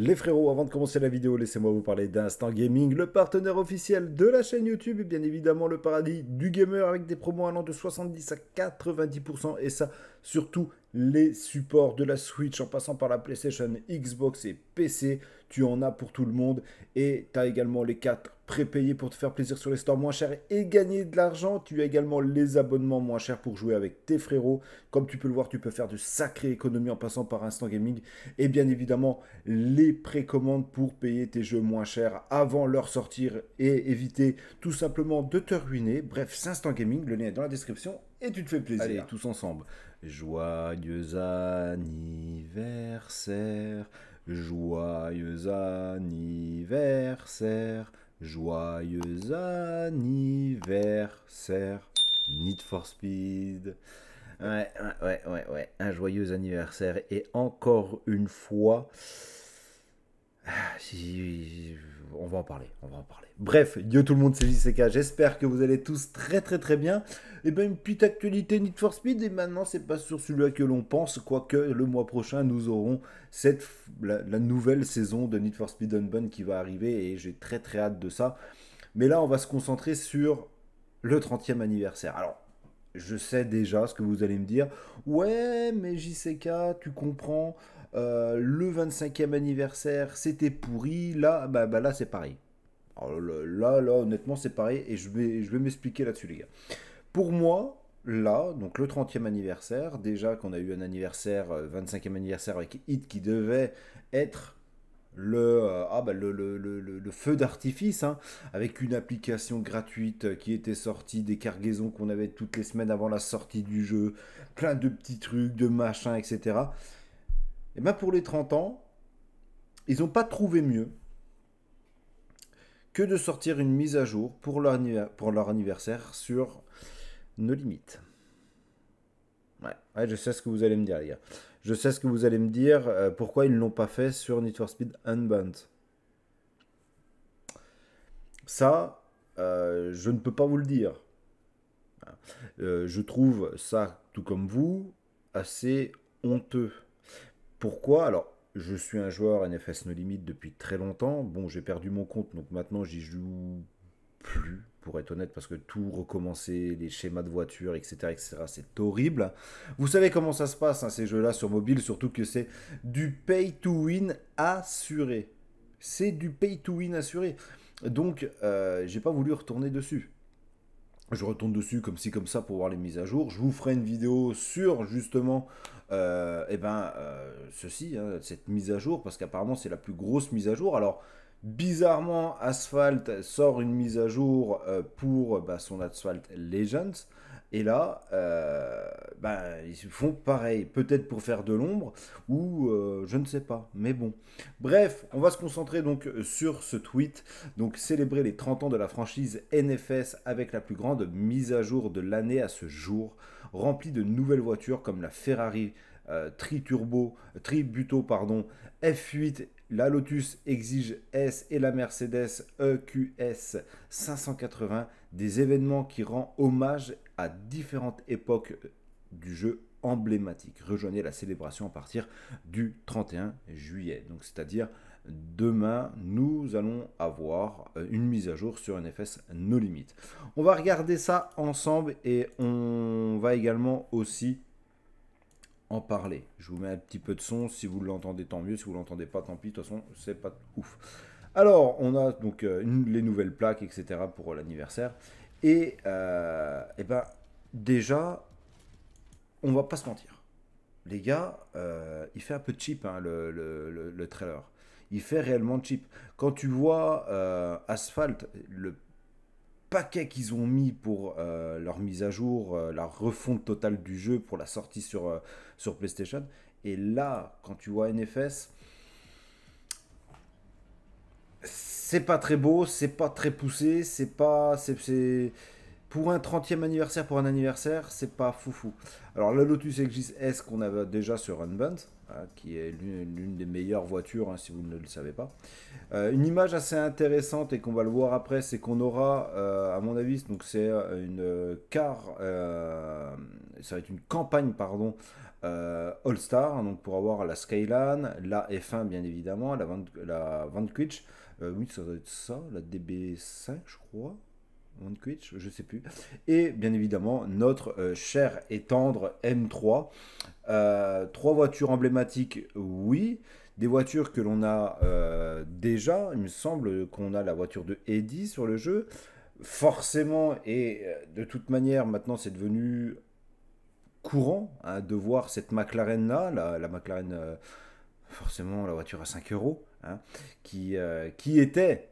Les frérots, avant de commencer la vidéo, laissez-moi vous parler d'Instant Gaming, le partenaire officiel de la chaîne YouTube et bien évidemment le paradis du gamer avec des promos allant de 70 à 90% et ça Surtout les supports de la Switch en passant par la PlayStation, Xbox et PC, tu en as pour tout le monde. Et tu as également les 4 prépayés pour te faire plaisir sur les stores moins chers et gagner de l'argent. Tu as également les abonnements moins chers pour jouer avec tes frérots. Comme tu peux le voir, tu peux faire de sacrées économies en passant par Instant Gaming. Et bien évidemment, les précommandes pour payer tes jeux moins chers avant leur sortir et éviter tout simplement de te ruiner. Bref, c'est Instant Gaming, le lien est dans la description et tu te fais plaisir. Allez, tous ensemble. Joyeux anniversaire, joyeux anniversaire, joyeux anniversaire. Need for Speed. Ouais, ouais, ouais, ouais, ouais. Un joyeux anniversaire. Et encore une fois, ah, on va en parler, on va en parler. Bref, yo tout le monde, c'est JCK. J'espère que vous allez tous très très très bien. Et eh bien une petite actualité Need for Speed. Et maintenant, c'est pas sur celui-là que l'on pense, quoique le mois prochain, nous aurons la, nouvelle saison de Need for Speed Unbun qui va arriver. Et j'ai très très hâte de ça. Mais là, on va se concentrer sur le 30e anniversaire. Alors, je sais déjà ce que vous allez me dire. Ouais, mais JCK, tu comprends. Euh, le 25e anniversaire, c'était pourri. Là, bah, bah là, c'est pareil. là, là, honnêtement, c'est pareil. Et je vais, je vais m'expliquer là-dessus, les gars. Pour moi, là, donc le 30e anniversaire, déjà qu'on a eu un anniversaire, 25e euh, anniversaire avec Hit qui devait être le, euh, ah, bah, feu d'artifice, hein, avec une application gratuite qui était sortie, des cargaisons qu'on avait toutes les semaines avant la sortie du jeu, plein de petits trucs, de machins, etc. Et eh ben, pour les 30 ans, ils n'ont pas trouvé mieux que de sortir une mise à jour pour leur, anniversaire sur nos limites. Ouais, je sais ce que vous allez me dire, les gars. Je sais ce que vous allez me dire, euh, pourquoi ils ne l'ont pas fait sur Need for Speed Unbound. Ça, euh, je ne peux pas vous le dire. Euh, je trouve ça, tout comme vous, assez honteux. Pourquoi Alors, je suis un joueur NFS No Limit depuis très longtemps. Bon, j'ai perdu mon compte, donc maintenant j'y joue plus, pour être honnête, parce que tout recommencer, les schémas de voitures, etc., etc., c'est horrible. Vous savez comment ça se passe, hein, ces jeux-là sur mobile, surtout que c'est du pay to win assuré. C'est du pay to win assuré. Donc, euh, j'ai pas voulu retourner dessus je retourne dessus comme si comme ça pour voir les mises à jour. Je vous ferai une vidéo sur justement euh, eh ben, euh, ceci, hein, cette mise à jour, parce qu'apparemment c'est la plus grosse mise à jour. Alors bizarrement, Asphalt sort une mise à jour euh, pour bah, son Asphalt Legends. Et là, euh, ben, ils font pareil, peut-être pour faire de l'ombre, ou euh, je ne sais pas, mais bon. Bref, on va se concentrer donc sur ce tweet, donc célébrer les 30 ans de la franchise NFS avec la plus grande mise à jour de l'année à ce jour, remplie de nouvelles voitures comme la Ferrari tri-turbo, euh, tri Tributo, pardon, F8 la Lotus exige S et la Mercedes EQS 580 des événements qui rendent hommage à différentes époques du jeu emblématique. Rejoignez la célébration à partir du 31 juillet. Donc c'est-à-dire demain, nous allons avoir euh, une mise à jour sur NFS No Limit. On va regarder ça ensemble et on va également aussi en parler. Je vous mets un petit peu de son, si vous l'entendez tant mieux, si vous l'entendez pas tant pis, de toute façon c'est pas ouf. Alors on a donc euh, les nouvelles plaques, etc. pour euh, l'anniversaire. Et, et, euh, eh ben déjà, on va pas se mentir. Les gars, il fait un peu cheap hein, le, trailer. Il fait réellement cheap. Quand tu vois asphalte le paquet qu'ils ont mis pour euh, leur mise à jour, euh, la refonte totale du jeu pour la sortie sur, euh, sur PlayStation. Et là, quand tu vois NFS, c'est pas très beau, c'est pas très poussé, c'est pas. c'est pour un 30e anniversaire, pour un anniversaire, c'est pas foufou. Alors, le Lotus Exis S qu'on avait déjà sur Unbound, euh, qui est l'une des meilleures voitures, hein, si vous ne le savez pas. Euh, une image assez intéressante et qu'on va le voir après, c'est qu'on aura, euh, à mon avis, donc c'est une car, ça va être une campagne, pardon, All Star, hein, donc pour avoir la Skyline, la F1 bien évidemment, la Van, la oui ça doit être ça, la DB5 je crois, twitch je sais plus. Et bien évidemment, notre euh, cher et tendre M3. Euh, trois voitures emblématiques, oui. Des voitures que l'on a euh, déjà. Il me semble qu'on a la voiture de Eddie sur le jeu. Forcément, et de toute manière, maintenant c'est devenu courant hein, de voir cette McLaren-là, la, McLaren, forcément la voiture à 5 euros, hein, qui, qui était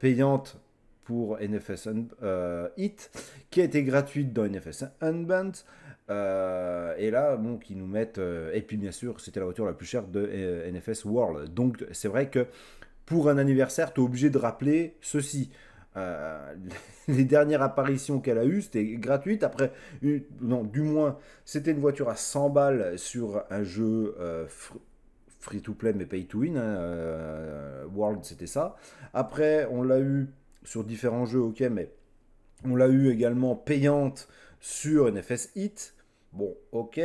payante pour NFS euh, Hit, qui a été gratuite dans NFS Unbound euh, et là, bon, qui nous mettent. Euh, et puis, bien sûr, c'était la voiture la plus chère de euh, NFS World. Donc, c'est vrai que pour un anniversaire, tu es obligé de rappeler ceci. les dernières apparitions qu'elle a eues, c'était gratuite. Après, non, du moins, c'était une voiture à 100 balles sur un jeu free to play mais pay to win. Hein, World, c'était ça. Après, on l'a eu sur différents jeux, ok, mais on l'a eu également payante sur NFS Hit. Bon, ok.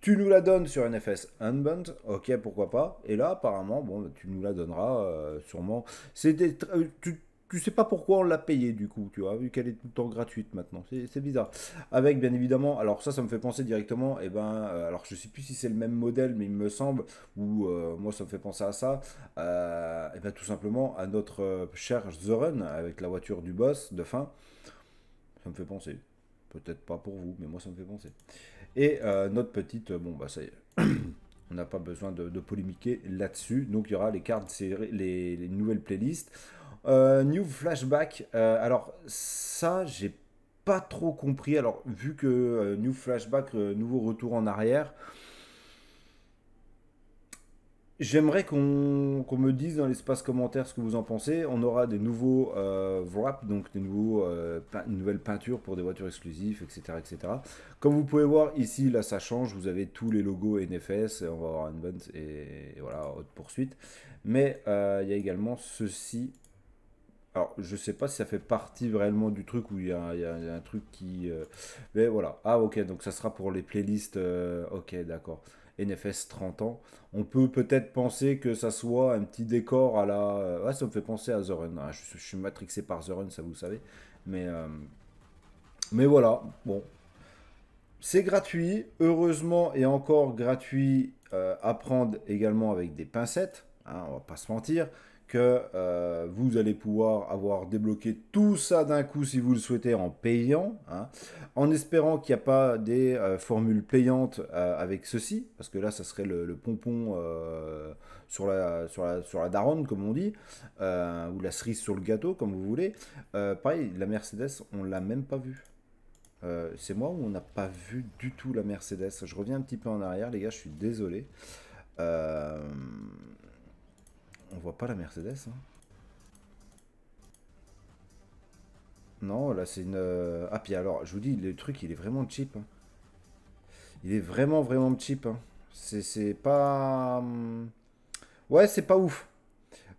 Tu nous la donnes sur NFS Unbound, ok, pourquoi pas. Et là, apparemment, bon, bah, tu nous la donneras euh, sûrement. C'était, euh, tu sais pas pourquoi on l'a payé, du coup, tu vois, vu qu'elle est tout le temps gratuite maintenant. C'est bizarre. Avec bien évidemment, alors ça, ça me fait penser directement, et eh ben, euh, alors je sais plus si c'est le même modèle, mais il me semble, ou euh, moi ça me fait penser à ça, et euh, eh ben tout simplement à notre cher The Run avec la voiture du boss de fin. Ça me fait penser. Peut-être pas pour vous, mais moi ça me fait penser. Et notre petite, bon bah ça y est. On n'a pas besoin de, polémiquer là-dessus. Donc il y aura les cartes, les nouvelles playlists. Euh, new Flashback. Euh, alors, ça, j'ai pas trop compris. Alors, vu que euh, New Flashback, nouveau retour en arrière. J'aimerais qu'on me dise dans l'espace commentaire ce que vous en pensez. On aura des nouveaux wraps, donc des nouveaux, nouvelles peintures pour des voitures exclusives, etc., etc. Comme vous pouvez voir ici, là ça change. Vous avez tous les logos NFS, on va avoir un et, et voilà, haute poursuite. Mais il y a également ceci alors, je sais pas si ça fait partie réellement du truc où il y, a un truc qui. Euh, mais voilà. Ah, ok, donc ça sera pour les playlists. Euh, ok, d'accord. NFS 30 ans. On peut peut-être penser que ça soit un petit décor à la. Ah, ça me fait penser à The Run. Ah, je, suis matrixé par The Run, ça vous savez. Mais, Mais voilà. Bon. C'est gratuit. Heureusement, et encore gratuit à prendre également avec des pincettes. Hein, on va pas se mentir que euh, vous allez pouvoir avoir débloqué tout ça d'un coup si vous le souhaitez en payant, hein, en espérant qu'il n'y a pas des euh, formules payantes euh, avec ceci, parce que là, ça serait le, pompon sur, la, la, sur la daronne, comme on dit, ou la cerise sur le gâteau, comme vous voulez. pareil, la Mercedes, on l'a même pas vue. c'est moi où on n'a pas vu du tout la Mercedes. Je reviens un petit peu en arrière, les gars, je suis désolé. Euh on voit pas la Mercedes. Hein. Non, là c'est une... Ah euh, puis alors, je vous dis, le truc il est vraiment cheap. Hein. Il est vraiment vraiment cheap. Hein. C'est pas... Hum, ouais, c'est pas ouf.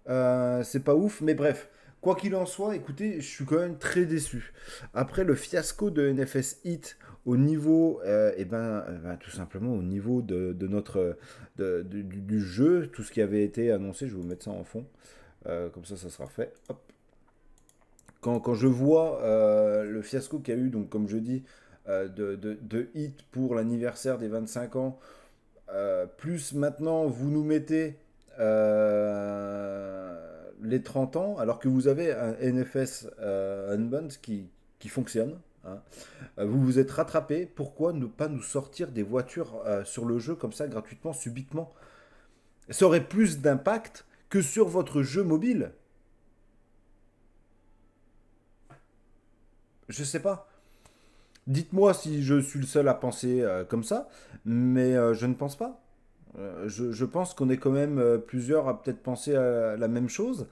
Euh, c'est pas ouf, mais bref. Quoi qu'il en soit, écoutez, je suis quand même très déçu. Après le fiasco de NFS Hit au niveau, et euh, eh ben, euh, ben, tout simplement au niveau de, notre du, jeu, tout ce qui avait été annoncé, je vais vous mettre ça en fond, euh, comme ça, ça sera fait. Quand, je vois le fiasco qu'il y a eu, donc comme je dis, de, de hit pour l'anniversaire des 25 ans, plus maintenant vous nous mettez les 30 ans, alors que vous avez un NFS euh, unbund qui, fonctionne, hein. euh, vous vous êtes rattrapé, pourquoi ne pas nous sortir des voitures euh, sur le jeu comme ça gratuitement, subitement Ça aurait plus d'impact que sur votre jeu mobile. Je sais pas. Dites-moi si je suis le seul à penser comme ça, mais je ne pense pas. Euh, je, pense qu'on est quand même euh, plusieurs à peut-être penser à la même chose.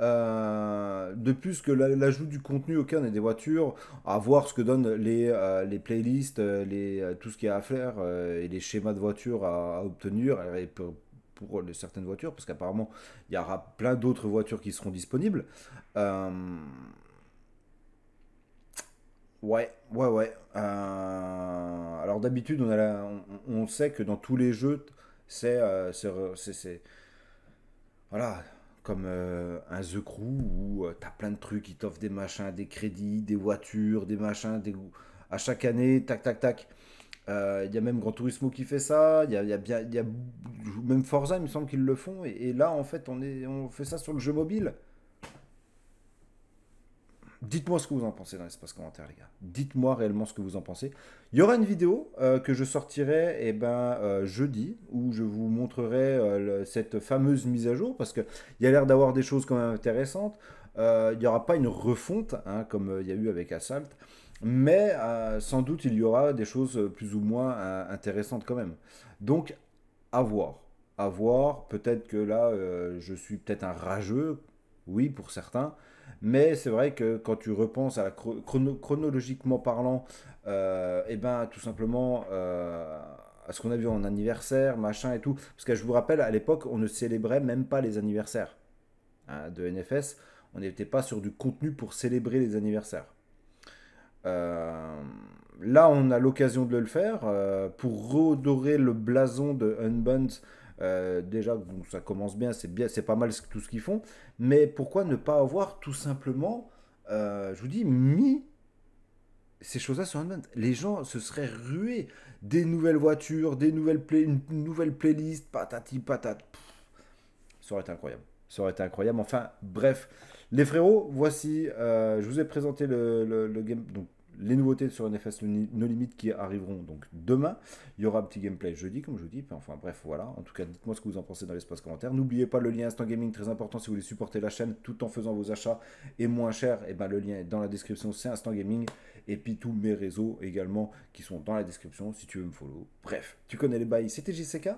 Euh, de plus que l'ajout du contenu, au y des voitures, à voir ce que donnent les, les playlists, les, tout ce qu'il y a à faire et les schémas de voitures à, obtenir pour, pour, certaines voitures, parce qu'apparemment il y aura plein d'autres voitures qui seront disponibles. Ouais, ouais, ouais. alors d'habitude, on, on sait que dans tous les jeux, euh, c'est voilà comme euh, un The Crew où euh, t'as plein de trucs, qui t'offrent des machins, des crédits, des voitures, des machins, des... à chaque année, tac, tac, tac. Il y a même Grand Turismo qui fait ça, il y a, y, a, même Forza, il me semble qu'ils le font, et, là, en fait, on, on fait ça sur le jeu mobile. Dites-moi ce que vous en pensez dans l'espace commentaire, les gars. Dites-moi réellement ce que vous en pensez. Il y aura une vidéo euh, que je sortirai et eh ben, euh, jeudi, où je vous montrerai euh, cette fameuse mise à jour, parce qu'il y a l'air d'avoir des choses quand même intéressantes. il n'y aura pas une refonte, hein, comme il y a eu avec Assault, mais sans doute il y aura des choses plus ou moins intéressantes quand même. Donc, à voir. À voir, peut-être que là, je suis peut-être un rageux, oui, pour certains, mais c'est vrai que quand tu repenses à chronologiquement parlant, et euh, eh ben, tout simplement euh, à ce qu'on a vu en anniversaire, machin et tout. Parce que je vous rappelle, à l'époque, on ne célébrait même pas les anniversaires hein, de NFS. On n'était pas sur du contenu pour célébrer les anniversaires. Euh, là, on a l'occasion de le faire pour redorer le blason de Unbund euh, déjà, ça commence bien, c'est bien, c'est pas mal tout ce qu'ils font. Mais pourquoi ne pas avoir tout simplement, euh, je vous dis, mis ces choses-là sur Unbound. Les gens se seraient rués. Des nouvelles voitures, des nouvelles playlists, patati patate. ça aurait été incroyable. Ça aurait été incroyable. Enfin, bref. Les frérots, voici. Euh, je vous ai présenté le, le game. Donc, les nouveautés sur NFS No Limit qui arriveront donc demain. Il y aura un petit gameplay jeudi, comme je vous dis. Enfin bref, voilà. En tout cas, dites-moi ce que vous en pensez dans l'espace commentaire. N'oubliez pas le lien Instant Gaming, très important si vous voulez supporter la chaîne tout en faisant vos achats et moins cher. Et eh ben le lien est dans la description, c'est Instant Gaming. Et puis tous mes réseaux également qui sont dans la description si tu veux me follow. Bref, tu connais les bails. C'était JCK.